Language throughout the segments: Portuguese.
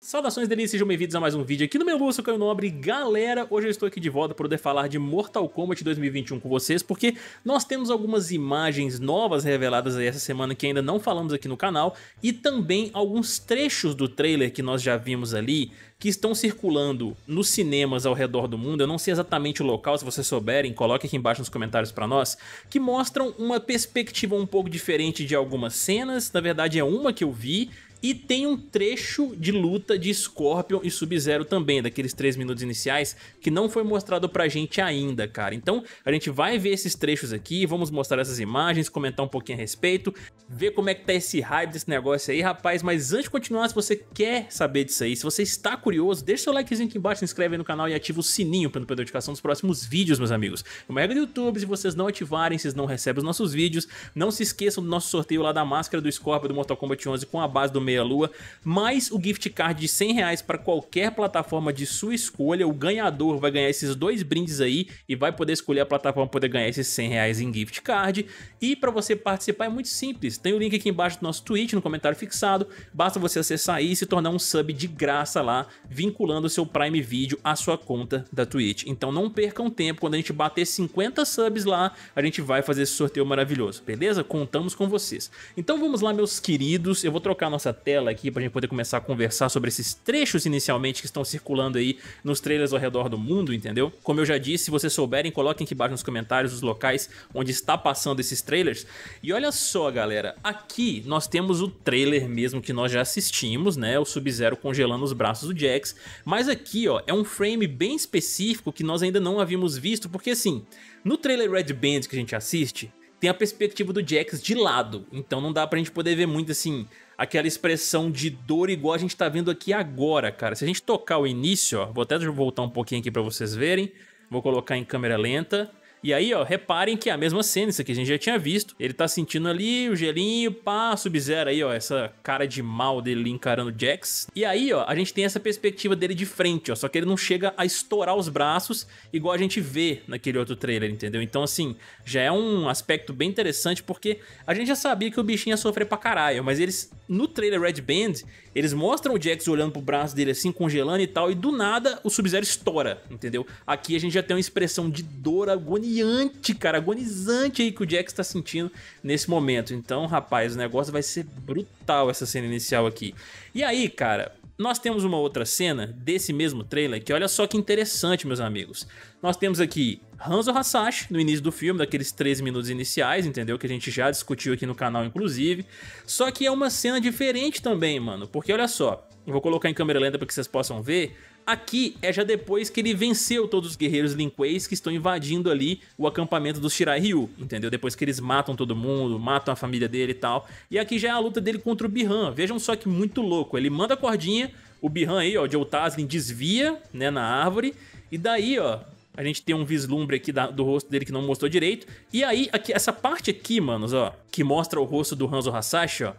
Saudações delícias, sejam bem-vindos a mais um vídeo aqui no meu Lúcio Caio é Nobre. Galera, hoje eu estou aqui de volta para poder falar de Mortal Kombat 2021 com vocês, porque nós temos algumas imagens novas reveladas aí essa semana que ainda não falamos aqui no canal, e também alguns trechos do trailer que nós já vimos ali, que estão circulando nos cinemas ao redor do mundo, eu não sei exatamente o local, se vocês souberem, coloque aqui embaixo nos comentários para nós, que mostram uma perspectiva um pouco diferente de algumas cenas, na verdade é uma que eu vi, e tem um trecho de luta de Scorpion e Sub-Zero também, daqueles 3 minutos iniciais, que não foi mostrado pra gente ainda, cara. Então a gente vai ver esses trechos aqui, vamos mostrar essas imagens, comentar um pouquinho a respeito, ver como é que tá esse hype desse negócio aí, rapaz. Mas antes de continuar, se você quer saber disso aí, se você está curioso, deixa seu likezinho aqui embaixo, se inscreve aí no canal e ativa o sininho pra não perder a notificação dos próximos vídeos, meus amigos. É uma do YouTube, se vocês não ativarem, vocês não recebem os nossos vídeos. Não se esqueçam do nosso sorteio lá da máscara do Scorpion do Mortal Kombat 11 com a base do meia-lua, mais o gift card de 100 reais para qualquer plataforma de sua escolha. O ganhador vai ganhar esses dois brindes aí e vai poder escolher a plataforma para poder ganhar esses 100 reais em gift card. E para você participar é muito simples, tem o link aqui embaixo do nosso tweet, no comentário fixado, basta você acessar aí e se tornar um sub de graça lá, vinculando o seu Prime Video à sua conta da Twitch. Então não percam tempo, quando a gente bater 50 subs lá, a gente vai fazer esse sorteio maravilhoso, beleza? Contamos com vocês. Então vamos lá, meus queridos, eu vou trocar nossa tela aqui para a gente poder começar a conversar sobre esses trechos inicialmente que estão circulando aí nos trailers ao redor do mundo, entendeu? Como eu já disse, se vocês souberem, coloquem aqui embaixo nos comentários os locais onde está passando esses trailers. E olha só, galera, aqui nós temos o trailer mesmo que nós já assistimos, né? O Sub-Zero congelando os braços do Jax. Mas aqui, ó, é um frame bem específico que nós ainda não havíamos visto, porque assim, no trailer Red Band que a gente assiste, tem a perspectiva do Jax de lado, então não dá pra gente poder ver muito assim aquela expressão de dor igual a gente tá vendo aqui agora, cara. Se a gente tocar o início, ó, vou até voltar um pouquinho aqui para vocês verem. Vou colocar em câmera lenta. E aí, ó, reparem que é a mesma cena, isso aqui a gente já tinha visto. Ele tá sentindo ali o gelinho, pá, Sub-Zero aí, ó, essa cara de mal dele encarando o Jax. E aí, ó, a gente tem essa perspectiva dele de frente, ó, só que ele não chega a estourar os braços igual a gente vê naquele outro trailer, entendeu? Então, assim, já é um aspecto bem interessante porque a gente já sabia que o bichinho ia sofrer pra caralho, mas eles, no trailer Red Band, eles mostram o Jax olhando pro braço dele assim, congelando e tal, e do nada o Sub-Zero estoura, entendeu? Aqui a gente já tem uma expressão de dor agonia agoniante, cara, agonizante aí que o Jax tá sentindo nesse momento. Então, rapaz, o negócio vai ser brutal essa cena inicial aqui. E aí, cara, nós temos uma outra cena desse mesmo trailer que olha só que interessante, meus amigos. Nós temos aqui Hanzo Hasashi no início do filme, daqueles 13 minutos iniciais, entendeu? Que a gente já discutiu aqui no canal, inclusive. Só que é uma cena diferente também, mano, porque olha só, eu vou colocar em câmera lenta para que vocês possam ver. Aqui é já depois que ele venceu todos os guerreiros Linqueis que estão invadindo ali o acampamento dos Shirai Ryu, entendeu? Depois que eles matam todo mundo, matam a família dele e tal. E aqui já é a luta dele contra o Bihan. Vejam só que muito louco. Ele manda a cordinha, o Bihan aí, ó, de Otaslin desvia, né, na árvore. E daí, ó, a gente tem um vislumbre aqui da, do rosto dele que não mostrou direito. E aí, aqui, essa parte aqui, manos, ó, que mostra o rosto do Hanzo Hasashi, ó.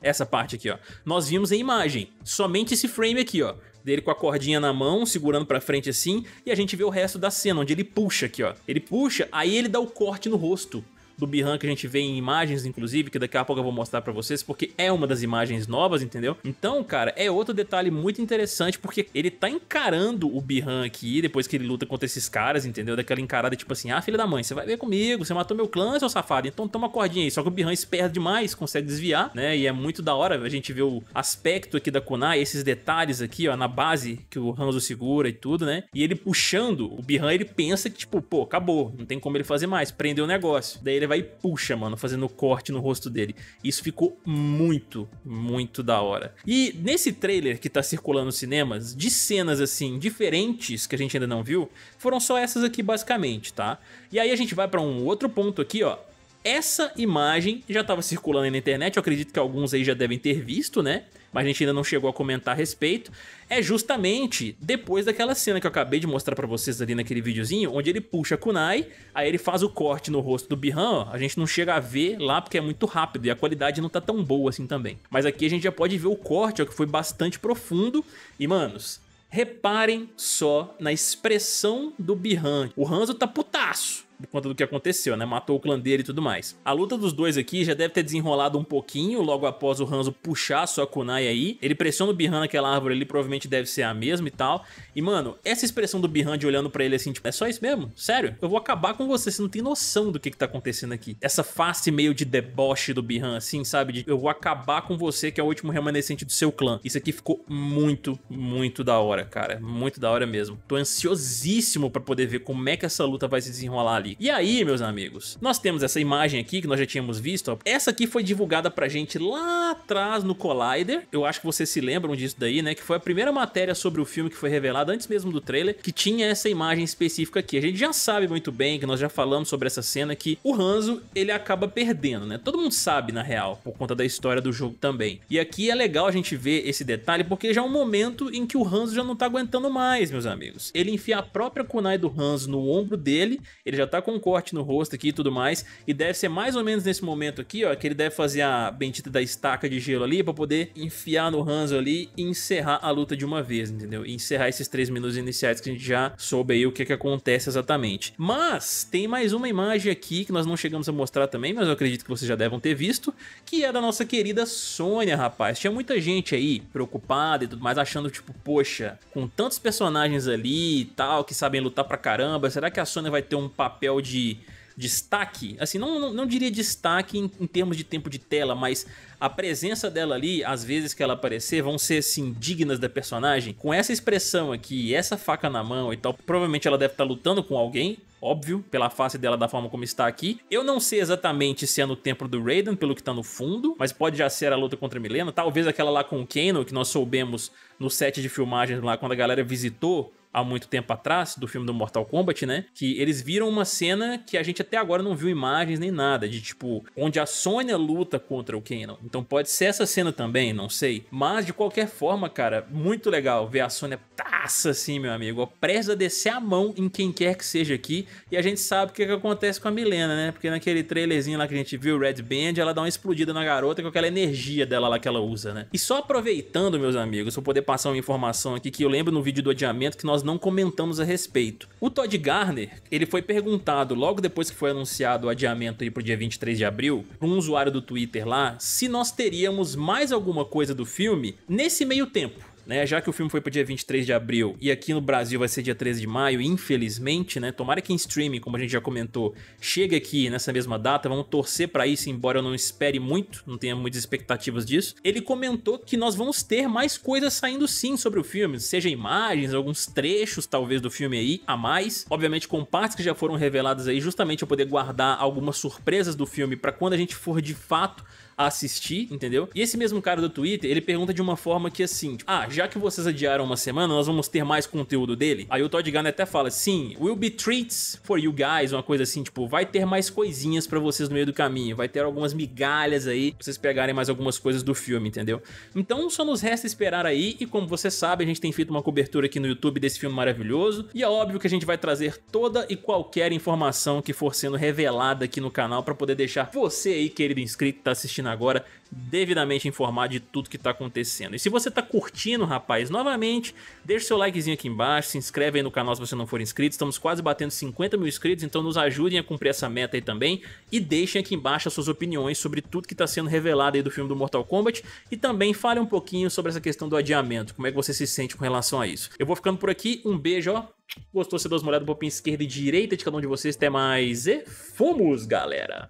Essa parte aqui, ó. Nós vimos em imagem. Somente esse frame aqui, ó dele com a cordinha na mão, segurando pra frente assim, e a gente vê o resto da cena, onde ele puxa aqui, ó. Ele puxa, aí ele dá o corte no rosto do Bihan que a gente vê em imagens, inclusive, que daqui a pouco eu vou mostrar pra vocês, porque é uma das imagens novas, entendeu? Então, cara, é outro detalhe muito interessante, porque ele tá encarando o Bihan aqui, depois que ele luta contra esses caras, entendeu? Daquela encarada tipo assim, ah, filha da mãe, você vai ver comigo, você matou meu clã, seu safado, então toma cordinha aí. Só que o Bihan espera demais, consegue desviar, né? E é muito da hora a gente ver o aspecto aqui da Kunai, esses detalhes aqui, ó, na base que o Hanzo segura e tudo, né? E ele puxando, o Bihan, ele pensa que, tipo, pô, acabou, não tem como ele fazer mais, prendeu o negócio. Daí ele vai e puxa, mano, fazendo corte no rosto dele. Isso ficou muito, muito da hora. E nesse trailer que tá circulando nos cinemas, de cenas assim, diferentes que a gente ainda não viu, foram só essas aqui basicamente, tá? E aí a gente vai para um outro ponto aqui, ó. Essa imagem já estava circulando na internet, eu acredito que alguns aí já devem ter visto, né? mas a gente ainda não chegou a comentar a respeito, é justamente depois daquela cena que eu acabei de mostrar pra vocês ali naquele videozinho, onde ele puxa a kunai, aí ele faz o corte no rosto do Bihan, a gente não chega a ver lá porque é muito rápido e a qualidade não tá tão boa assim também. Mas aqui a gente já pode ver o corte, ó, que foi bastante profundo, e manos... Reparem só na expressão do Bihan. O Hanzo tá putaço por conta do que aconteceu, né? Matou o clã dele e tudo mais. A luta dos dois aqui já deve ter desenrolado um pouquinho logo após o Hanzo puxar sua kunai aí. Ele pressiona o Bihan naquela árvore ali, provavelmente deve ser a mesma e tal. E, mano, essa expressão do Bihan de olhando pra ele assim, tipo, é só isso mesmo? Sério? Eu vou acabar com você, você não tem noção do que que tá acontecendo aqui. Essa face meio de deboche do Bihan, assim, sabe? De eu vou acabar com você, que é o último remanescente do seu clã. Isso aqui ficou muito, muito da hora, cara. Muito da hora mesmo. Tô ansiosíssimo pra poder ver como é que essa luta vai se desenrolar ali ali. E aí, meus amigos, nós temos essa imagem aqui que nós já tínhamos visto. Ó. Essa aqui foi divulgada pra gente lá atrás no Collider. Eu acho que vocês se lembram disso daí, né? Que foi a primeira matéria sobre o filme que foi revelada antes mesmo do trailer, que tinha essa imagem específica aqui. A gente já sabe muito bem que nós já falamos sobre essa cena que o Hanzo, ele acaba perdendo, né? Todo mundo sabe, na real, por conta da história do jogo também. E aqui é legal a gente ver esse detalhe, porque já é um momento em que o Hanzo já não tá aguentando mais, meus amigos. Ele enfia a própria kunai do Hanzo no ombro dele, ele já tá tá com um corte no rosto aqui e tudo mais. E deve ser mais ou menos nesse momento aqui, ó, que ele deve fazer a bendita da estaca de gelo ali pra poder enfiar no Hanzo ali e encerrar a luta de uma vez, entendeu? E encerrar esses três minutos iniciais que a gente já soube aí o que que acontece exatamente. Mas tem mais uma imagem aqui que nós não chegamos a mostrar também, mas eu acredito que vocês já devam ter visto, que é da nossa querida Sônia, rapaz. Tinha muita gente aí preocupada e tudo mais, achando tipo, poxa, com tantos personagens ali e tal, que sabem lutar pra caramba, será que a Sônia vai ter um papel papel de destaque, assim, não, não, não diria destaque em, em, termos de tempo de tela, mas a presença dela ali, às vezes que ela aparecer, vão ser, assim, dignas da personagem. Com essa expressão aqui, essa faca na mão e tal, provavelmente ela deve estar tá lutando com alguém, óbvio, pela face dela da forma como está aqui. Eu não sei exatamente se é no templo do Raiden, pelo que está no fundo, mas pode já ser a luta contra a Milena, talvez aquela lá com o Kano, que nós soubemos no set de filmagens lá, quando a galera visitou há muito tempo atrás, do filme do Mortal Kombat, né? Que eles viram uma cena que a gente até agora não viu imagens nem nada, de tipo, onde a Sônia luta contra o Kano. Então pode ser essa cena também, não sei. Mas de qualquer forma, cara, muito legal ver a Sônia taça assim, meu amigo, preza a descer a mão em quem quer que seja aqui. E a gente sabe o que, que acontece com a Milena, né? Porque naquele trailerzinho lá que a gente viu, Red Band, ela dá uma explodida na garota com aquela energia dela lá que ela usa, né? E só aproveitando, meus amigos, eu poder passar uma informação aqui que eu lembro no vídeo do adiamento que nós nós não comentamos a respeito. O Todd Garner, ele foi perguntado logo depois que foi anunciado o adiamento aí pro dia 23 de abril, por um usuário do Twitter lá, se nós teríamos mais alguma coisa do filme nesse meio tempo né? Já que o filme foi para dia 23 de abril e aqui no Brasil vai ser dia 13 de maio, infelizmente, né? Tomara que em streaming, como a gente já comentou, chegue aqui nessa mesma data, vamos torcer para isso, embora eu não espere muito, não tenha muitas expectativas disso. Ele comentou que nós vamos ter mais coisas saindo sim sobre o filme, seja imagens, alguns trechos talvez do filme aí a mais, obviamente com partes que já foram reveladas aí, justamente eu poder guardar algumas surpresas do filme para quando a gente for de fato assistir, entendeu? E esse mesmo cara do Twitter, ele pergunta de uma forma que assim, tipo, ah, já que vocês adiaram uma semana, nós vamos ter mais conteúdo dele? Aí o Todd Garner até fala, sim, will be treats for you guys, uma coisa assim, tipo, vai ter mais coisinhas para vocês no meio do caminho, vai ter algumas migalhas aí, pra vocês pegarem mais algumas coisas do filme, entendeu? Então só nos resta esperar aí, e como você sabe, a gente tem feito uma cobertura aqui no YouTube desse filme maravilhoso, e é óbvio que a gente vai trazer toda e qualquer informação que for sendo revelada aqui no canal para poder deixar você aí, querido inscrito, que tá assistindo agora, devidamente informado de tudo que está acontecendo. E se você está curtindo, rapaz, novamente, deixa seu likezinho aqui embaixo, se inscreve aí no canal se você não for inscrito, estamos quase batendo 50 mil inscritos, então nos ajudem a cumprir essa meta aí também, e deixem aqui embaixo as suas opiniões sobre tudo que está sendo revelado aí do filme do Mortal Kombat, e também fale um pouquinho sobre essa questão do adiamento, como é que você se sente com relação a isso. Eu vou ficando por aqui, um beijo, ó, gostou, você dá uma olhada um pouquinho esquerda e direita de cada um de vocês, até mais e fomos, galera!